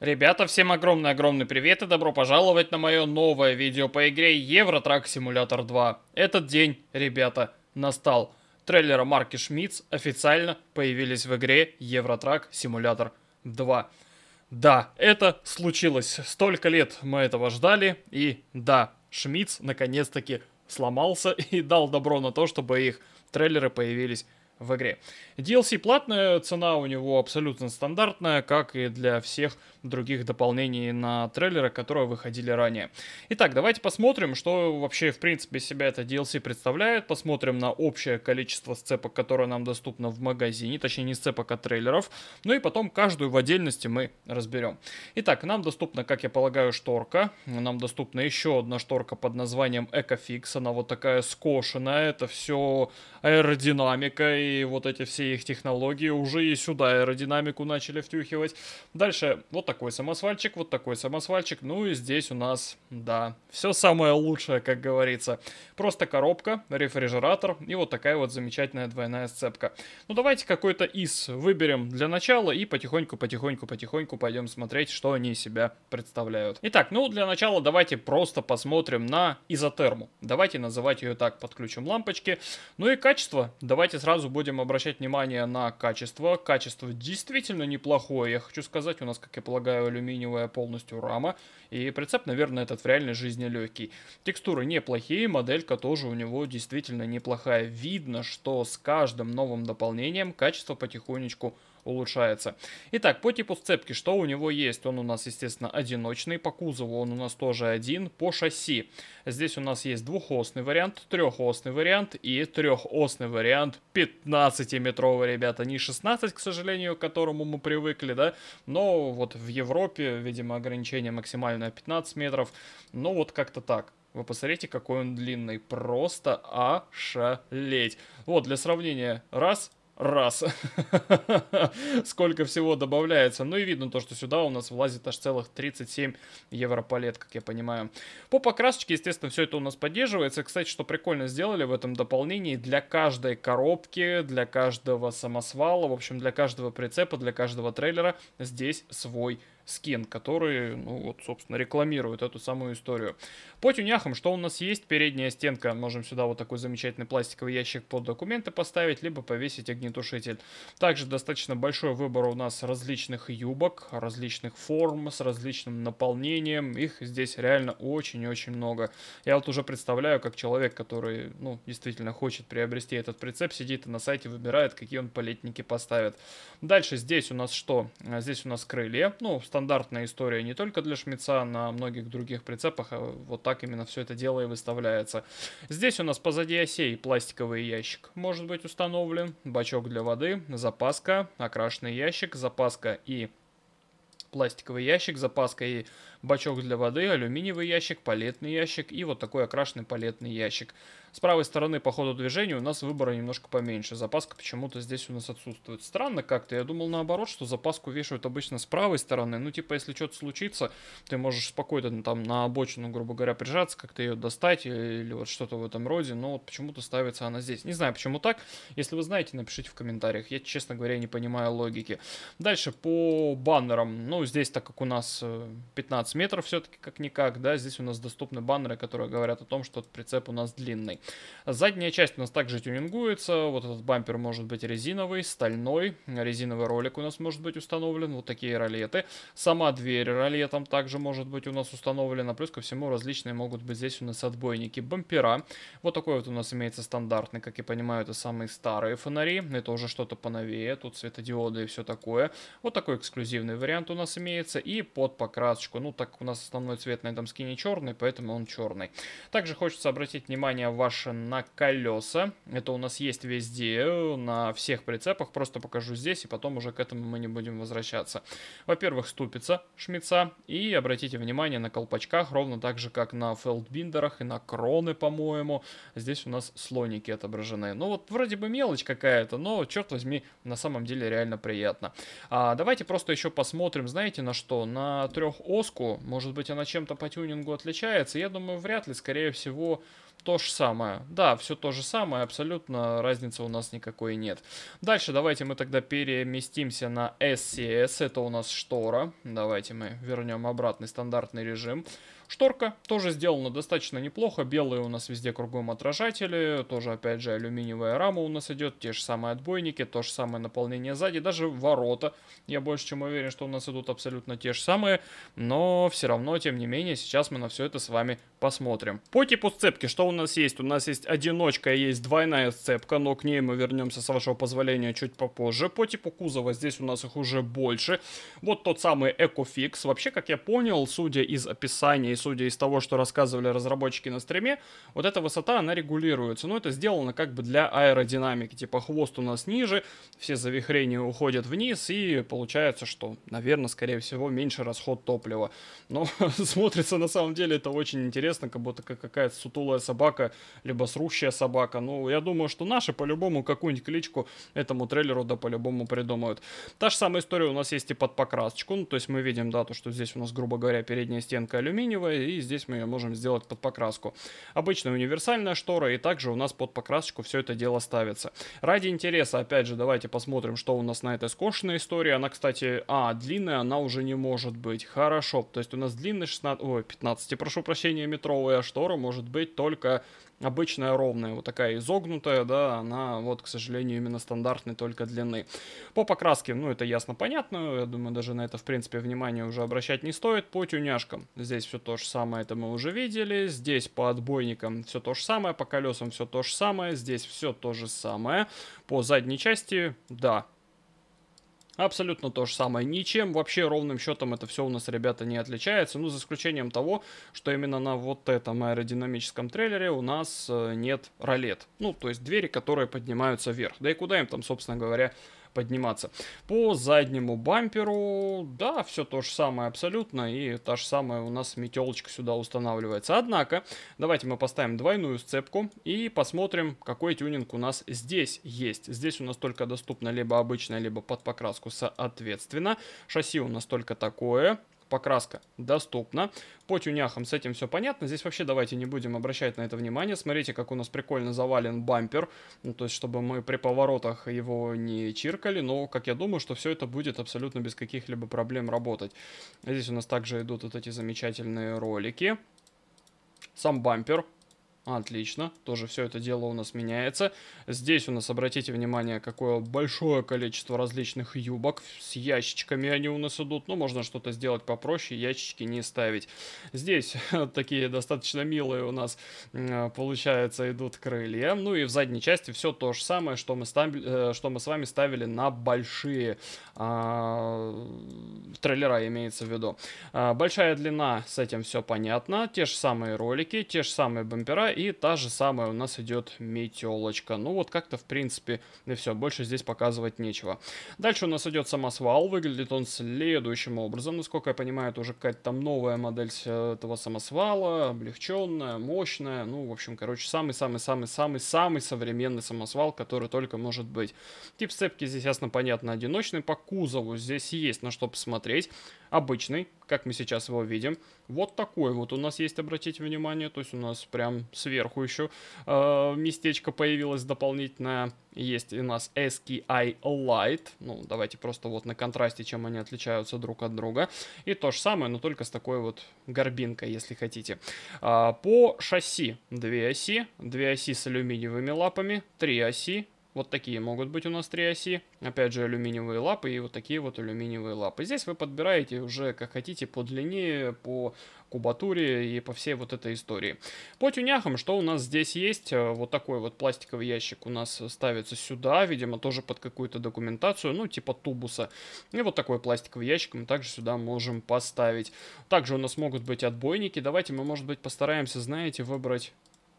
Ребята, всем огромный-огромный привет и добро пожаловать на мое новое видео по игре Евротрак Симулятор 2. Этот день, ребята, настал. Трейлеры марки Шмидц официально появились в игре Евротрак Симулятор 2. Да, это случилось. Столько лет мы этого ждали, и да, Шмидц наконец-таки сломался и дал добро на то, чтобы их трейлеры появились в игре. DLC платная, цена у него абсолютно стандартная, как и для всех других дополнений на трейлеры, которые выходили ранее. Итак, давайте посмотрим, что вообще в принципе себя это DLC представляет. Посмотрим на общее количество сцепок, которое нам доступно в магазине, точнее не сцепок, а трейлеров. Ну и потом каждую в отдельности мы разберем. Итак, нам доступна, как я полагаю, шторка. Нам доступна еще одна шторка под названием Экофикс. Она вот такая скошенная. Это все аэродинамика и и вот эти все их технологии уже и сюда аэродинамику начали втюхивать. Дальше вот такой самосвальчик, вот такой самосвальчик, ну и здесь у нас, да, все самое лучшее, как говорится. Просто коробка, рефрижератор и вот такая вот замечательная двойная сцепка. Ну давайте какой-то из выберем для начала и потихоньку-потихоньку-потихоньку пойдем смотреть, что они из себя представляют. Итак, ну для начала давайте просто посмотрим на изотерму. Давайте называть ее так, подключим лампочки. Ну и качество давайте сразу будем обращать внимание на качество. Качество действительно неплохое, я хочу сказать. У нас, как я полагаю, алюминиевая полностью рама. И прицеп, наверное, этот в реальной жизни легкий. Текстуры неплохие, моделька тоже у него действительно неплохая. Видно, что с каждым новым дополнением качество потихонечку улучшается улучшается. Итак, по типу сцепки, что у него есть? Он у нас, естественно, одиночный, по кузову он у нас тоже один, по шасси. Здесь у нас есть двухосный вариант, трехосный вариант и трехосный вариант 15-метровый, ребята. Не 16, к сожалению, к которому мы привыкли, да, но вот в Европе, видимо, ограничение максимальное 15 метров, ну вот как-то так. Вы посмотрите, какой он длинный. Просто ошалеть. Вот, для сравнения. Раз, раз сколько всего добавляется. Ну и видно то, что сюда у нас влазит аж целых 37 евро палет, как я понимаю. По покрасочке, естественно, все это у нас поддерживается. Кстати, что прикольно сделали в этом дополнении, для каждой коробки, для каждого самосвала, в общем, для каждого прицепа, для каждого трейлера здесь свой скин, которые, ну вот, собственно, рекламируют эту самую историю. По тюняхам, что у нас есть? Передняя стенка, можем сюда вот такой замечательный пластиковый ящик под документы поставить, либо повесить огнетушитель. Также достаточно большой выбор у нас различных юбок, различных форм, с различным наполнением. Их здесь реально очень-очень много. Я вот уже представляю, как человек, который, ну, действительно хочет приобрести этот прицеп, сидит и на сайте выбирает, какие он палетники поставит. Дальше здесь у нас что? Здесь у нас крылья, ну, стандартная история не только для Шмица, на многих других прицепах а вот так именно все это дело и выставляется. Здесь у нас позади осей пластиковый ящик может быть установлен, бачок для воды, запаска, окрашенный ящик, запаска и пластиковый ящик, запаска и бачок для воды, алюминиевый ящик, палетный ящик и вот такой окрашенный палетный ящик. С правой стороны по ходу движения у нас выбора немножко поменьше. Запаска почему-то здесь у нас отсутствует. Странно как-то. Я думал наоборот, что запаску вешают обычно с правой стороны. Ну, типа, если что-то случится, ты можешь спокойно там на обочину, грубо говоря, прижаться, как-то ее достать или вот что-то в этом роде. Но вот почему-то ставится она здесь. Не знаю, почему так. Если вы знаете, напишите в комментариях. Я, честно говоря, не понимаю логики. Дальше по баннерам. Ну, здесь, так как у нас 15 э, 15 метров все-таки как-никак, да, здесь у нас доступны баннеры, которые говорят о том, что прицеп у нас длинный. Задняя часть у нас также тюнингуется, вот этот бампер может быть резиновый, стальной, резиновый ролик у нас может быть установлен, вот такие ролеты. Сама дверь ролетом также может быть у нас установлена, плюс ко всему различные могут быть здесь у нас отбойники, бампера. Вот такой вот у нас имеется стандартный, как я понимаю, это самые старые фонари, это уже что-то поновее, тут светодиоды и все такое. Вот такой эксклюзивный вариант у нас имеется и под покрасочку, ну так так у нас основной цвет на этом скине черный, поэтому он черный. Также хочется обратить внимание ваше на колеса. Это у нас есть везде, на всех прицепах. Просто покажу здесь, и потом уже к этому мы не будем возвращаться. Во-первых, ступица шмица. И обратите внимание на колпачках, ровно так же, как на фелдбиндерах и на кроны, по-моему. Здесь у нас слоники отображены. Ну вот, вроде бы мелочь какая-то, но, черт возьми, на самом деле реально приятно. А, давайте просто еще посмотрим, знаете, на что? На трехоску может быть, она чем-то по тюнингу отличается? Я думаю, вряд ли. Скорее всего, то же самое. Да, все то же самое, абсолютно разницы у нас никакой нет. Дальше давайте мы тогда переместимся на SCS, это у нас штора. Давайте мы вернем обратный стандартный режим. Шторка тоже сделана достаточно неплохо, белые у нас везде кругом отражатели, тоже опять же алюминиевая рама у нас идет, те же самые отбойники, то же самое наполнение сзади, даже ворота. Я больше чем уверен, что у нас идут абсолютно те же самые, но все равно, тем не менее, сейчас мы на все это с вами посмотрим. По типу сцепки, что у нас есть? У нас есть одиночка, есть двойная сцепка, но к ней мы вернемся, с вашего позволения, чуть попозже. По типу кузова здесь у нас их уже больше. Вот тот самый Экофикс. Вообще, как я понял, судя из описания и судя из того, что рассказывали разработчики на стриме, вот эта высота, она регулируется. Но это сделано как бы для аэродинамики. Типа хвост у нас ниже, все завихрения уходят вниз, и получается, что, наверное, скорее всего, меньше расход топлива. Но смотрится на самом деле это очень интересно, как будто какая-то сутулая собака собака, либо срущая собака. Ну, я думаю, что наши по-любому какую-нибудь кличку этому трейлеру да по-любому придумают. Та же самая история у нас есть и под покрасочку. Ну, то есть мы видим, да, то, что здесь у нас, грубо говоря, передняя стенка алюминиевая, и здесь мы ее можем сделать под покраску. Обычная универсальная штора, и также у нас под покрасочку все это дело ставится. Ради интереса, опять же, давайте посмотрим, что у нас на этой скошенной истории. Она, кстати, а, длинная она уже не может быть. Хорошо, то есть у нас длинная 16, ой, 15, прошу прощения, метровая штора может быть только обычная ровная, вот такая изогнутая, да, она вот, к сожалению, именно стандартной только длины. По покраске, ну, это ясно понятно, я думаю, даже на это, в принципе, внимание уже обращать не стоит. По тюняшкам здесь все то же самое, это мы уже видели, здесь по отбойникам все то же самое, по колесам все то же самое, здесь все то же самое. По задней части, да, Абсолютно то же самое. Ничем вообще ровным счетом это все у нас, ребята, не отличается. Ну, за исключением того, что именно на вот этом аэродинамическом трейлере у нас э, нет ролет. Ну, то есть двери, которые поднимаются вверх. Да и куда им там, собственно говоря, подниматься. По заднему бамперу, да, все то же самое абсолютно, и та же самая у нас метелочка сюда устанавливается. Однако, давайте мы поставим двойную сцепку и посмотрим, какой тюнинг у нас здесь есть. Здесь у нас только доступно либо обычная, либо под покраску соответственно. Шасси у нас только такое, покраска доступна. По тюняхам с этим все понятно. Здесь вообще давайте не будем обращать на это внимание. Смотрите, как у нас прикольно завален бампер. Ну, то есть, чтобы мы при поворотах его не чиркали. Но, как я думаю, что все это будет абсолютно без каких-либо проблем работать. Здесь у нас также идут вот эти замечательные ролики. Сам бампер Отлично, тоже все это дело у нас меняется. Здесь у нас, обратите внимание, какое большое количество различных юбок с ящичками они у нас идут. но можно что-то сделать попроще, ящички не ставить. Здесь такие достаточно милые у нас, э, получается, идут крылья. Ну и в задней части все то же самое, что мы, став... Э, что мы с вами ставили на большие а... трейлера, имеется в виду. А, большая длина, с этим все понятно. Те же самые ролики, те же самые бампера и та же самая у нас идет метелочка. Ну вот как-то, в принципе, и все. Больше здесь показывать нечего. Дальше у нас идет самосвал. Выглядит он следующим образом. Насколько я понимаю, это уже какая-то там новая модель э, этого самосвала. Облегченная, мощная. Ну, в общем, короче, самый-самый-самый-самый-самый современный самосвал, который только может быть. Тип сцепки здесь, ясно, понятно, одиночный. По кузову здесь есть на что посмотреть. Обычный, как мы сейчас его видим. Вот такой вот у нас есть, обратите внимание. То есть у нас прям сверху еще э, местечко появилось дополнительное. Есть у нас SKI Light Ну, давайте просто вот на контрасте, чем они отличаются друг от друга. И то же самое, но только с такой вот горбинкой, если хотите. Э, по шасси две оси, две оси с алюминиевыми лапами, три оси, вот такие могут быть у нас три оси. Опять же, алюминиевые лапы и вот такие вот алюминиевые лапы. Здесь вы подбираете уже как хотите по длине, по кубатуре и по всей вот этой истории. По тюняхам, что у нас здесь есть? Э, вот такой вот пластиковый ящик у нас ставится сюда, видимо, тоже под какую-то документацию, ну, типа тубуса. И вот такой пластиковый ящик мы также сюда можем поставить. Также у нас могут быть отбойники. Давайте мы, может быть, постараемся, знаете, выбрать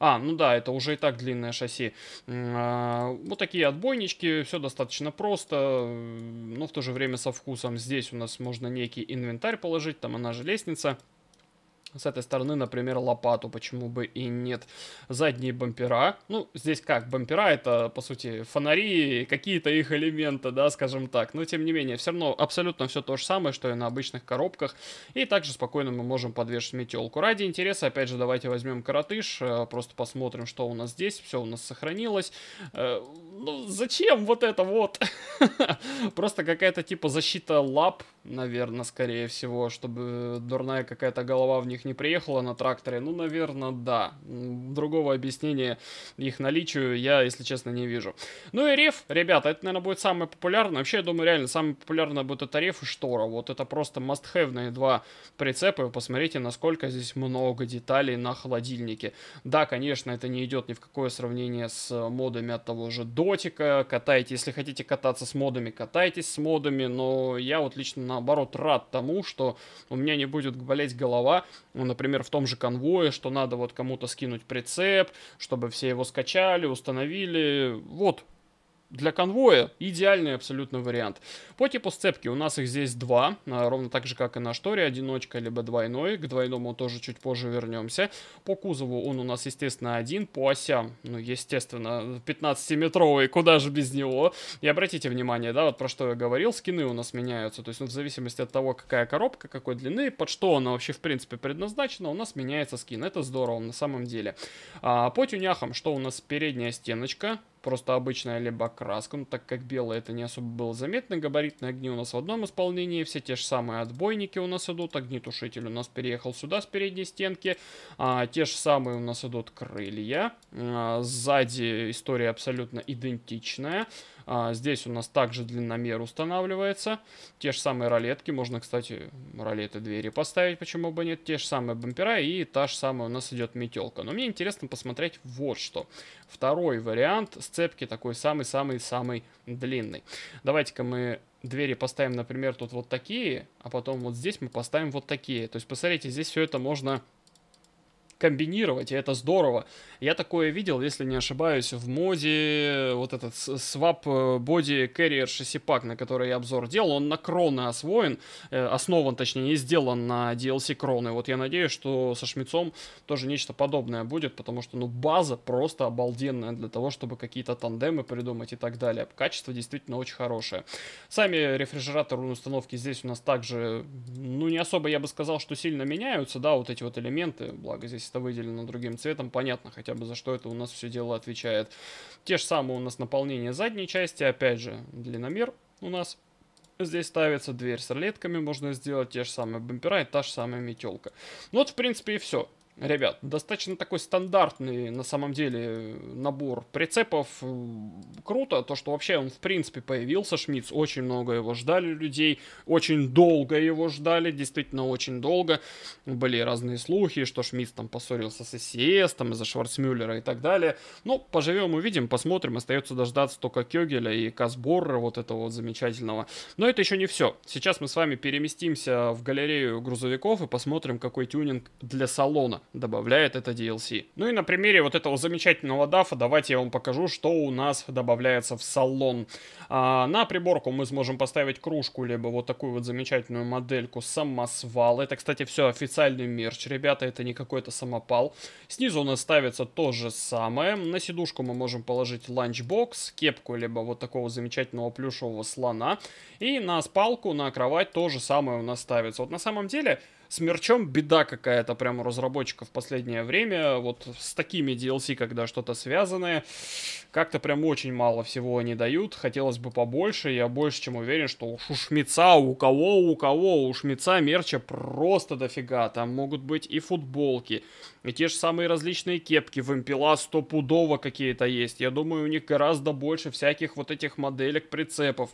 а, ну да, это уже и так длинное шасси. А, вот такие отбойнички, все достаточно просто, но в то же время со вкусом. Здесь у нас можно некий инвентарь положить, там она же лестница. С этой стороны, например, лопату, почему бы и нет. Задние бампера. Ну, здесь как, бампера это, по сути, фонари, какие-то их элементы, да, скажем так. Но, тем не менее, все равно абсолютно все то же самое, что и на обычных коробках. И также спокойно мы можем подвешивать метелку. Ради интереса, опять же, давайте возьмем коротыш, э, просто посмотрим, что у нас здесь. Все у нас сохранилось. Э, ну, зачем вот это вот? Просто какая-то типа защита лап наверное, скорее всего, чтобы дурная какая-то голова в них не приехала на тракторе. Ну, наверное, да. Другого объяснения их наличию я, если честно, не вижу. Ну и реф, ребята, это, наверное, будет самое популярное. Вообще, я думаю, реально, самое популярное будет это реф и штора. Вот это просто must-have два прицепа. посмотрите, насколько здесь много деталей на холодильнике. Да, конечно, это не идет ни в какое сравнение с модами от того же дотика. Катайте, если хотите кататься с модами, катайтесь с модами, но я вот лично наоборот рад тому, что у меня не будет болеть голова, ну, например, в том же конвое, что надо вот кому-то скинуть прицеп, чтобы все его скачали, установили. Вот, для конвоя идеальный абсолютно вариант. По типу сцепки у нас их здесь два, а, ровно так же, как и на шторе, одиночка либо двойной, к двойному тоже чуть позже вернемся. По кузову он у нас, естественно, один, по осям, ну, естественно, 15-метровый, куда же без него. И обратите внимание, да, вот про что я говорил, скины у нас меняются, то есть, ну, в зависимости от того, какая коробка, какой длины, под что она вообще, в принципе, предназначена, у нас меняется скин, это здорово на самом деле. А, по тюняхам, что у нас передняя стеночка, просто обычная либо краска, но ну, так как белая это не особо было заметно. Габаритные огни у нас в одном исполнении, все те же самые отбойники у нас идут, огнетушитель у нас переехал сюда с передней стенки, а, те же самые у нас идут крылья, а, сзади история абсолютно идентичная. А, здесь у нас также длинномер устанавливается. Те же самые ролетки. Можно, кстати, ролеты двери поставить, почему бы нет. Те же самые бампера и та же самая у нас идет метелка. Но мне интересно посмотреть вот что. Второй вариант сцепки такой самый-самый-самый длинный. Давайте-ка мы двери поставим, например, тут вот такие, а потом вот здесь мы поставим вот такие. То есть, посмотрите, здесь все это можно комбинировать, и это здорово. Я такое видел, если не ошибаюсь, в моде э, вот этот Swap Body Carrier Chassis Pack, на который я обзор делал, он на кроны освоен, э, основан, точнее, и сделан на DLC кроны. Вот я надеюсь, что со Шмицом тоже нечто подобное будет, потому что, ну, база просто обалденная для того, чтобы какие-то тандемы придумать и так далее. Качество действительно очень хорошее. Сами рефрижераторы установки здесь у нас также, ну, не особо, я бы сказал, что сильно меняются, да, вот эти вот элементы, благо здесь текста выделено другим цветом, понятно хотя бы за что это у нас все дело отвечает. Те же самые у нас наполнения задней части, опять же, длинномер у нас. Здесь ставится дверь с ролетками, можно сделать те же самые бампера и та же самая метелка. Ну вот, в принципе, и все ребят. Достаточно такой стандартный, на самом деле, набор прицепов. Круто то, что вообще он, в принципе, появился, Шмидц. Очень много его ждали людей, очень долго его ждали, действительно очень долго. Были разные слухи, что Шмидц там поссорился с СС, там из-за Шварцмюллера и так далее. Но ну, поживем, увидим, посмотрим. Остается дождаться только Кёгеля и Казборра, вот этого вот замечательного. Но это еще не все. Сейчас мы с вами переместимся в галерею грузовиков и посмотрим, какой тюнинг для салона добавляет это DLC. Ну и на примере вот этого замечательного дафа давайте я вам покажу, что у нас добавляется в салон. А, на приборку мы сможем поставить кружку, либо вот такую вот замечательную модельку самосвал. Это, кстати, все официальный мерч, ребята, это не какой-то самопал. Снизу у нас ставится то же самое. На сидушку мы можем положить ланчбокс, кепку, либо вот такого замечательного плюшевого слона. И на спалку, на кровать то же самое у нас ставится. Вот на самом деле... С мерчом беда какая-то прямо у разработчиков в последнее время. Вот с такими DLC, когда что-то связанное, как-то прям очень мало всего они дают. Хотелось бы побольше. Я больше чем уверен, что уж у Шмица, у кого, у кого, у Шмица мерча просто дофига. Там могут быть и футболки, и те же самые различные кепки. В импела стопудово какие-то есть. Я думаю, у них гораздо больше всяких вот этих моделек прицепов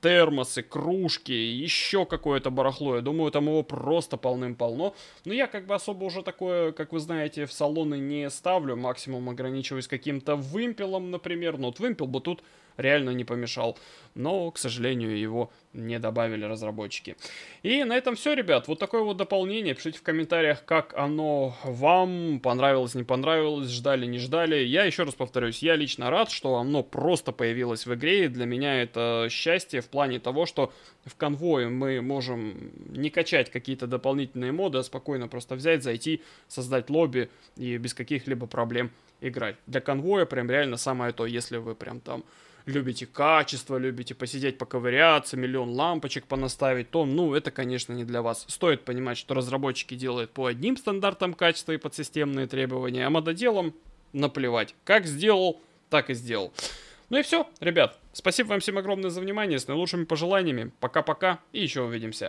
термосы, кружки, еще какое-то барахло. Я думаю, там его просто полным-полно. Но я как бы особо уже такое, как вы знаете, в салоны не ставлю. Максимум ограничиваюсь каким-то вымпелом, например. Но вот вымпел бы тут реально не помешал. Но, к сожалению, его не добавили разработчики. И на этом все, ребят. Вот такое вот дополнение. Пишите в комментариях, как оно вам понравилось, не понравилось, ждали, не ждали. Я еще раз повторюсь, я лично рад, что оно просто появилось в игре. И для меня это счастье в плане того, что в конвое мы можем не качать какие-то дополнительные моды, а спокойно просто взять, зайти, создать лобби и без каких-либо проблем играть. Для конвоя прям реально самое то, если вы прям там любите качество, любите посидеть, поковыряться, миллион лампочек понаставить, то, ну, это, конечно, не для вас. Стоит понимать, что разработчики делают по одним стандартам качества и подсистемные требования, а мододелам наплевать. Как сделал, так и сделал. Ну и все, ребят. Спасибо вам всем огромное за внимание, с наилучшими пожеланиями. Пока-пока и еще увидимся.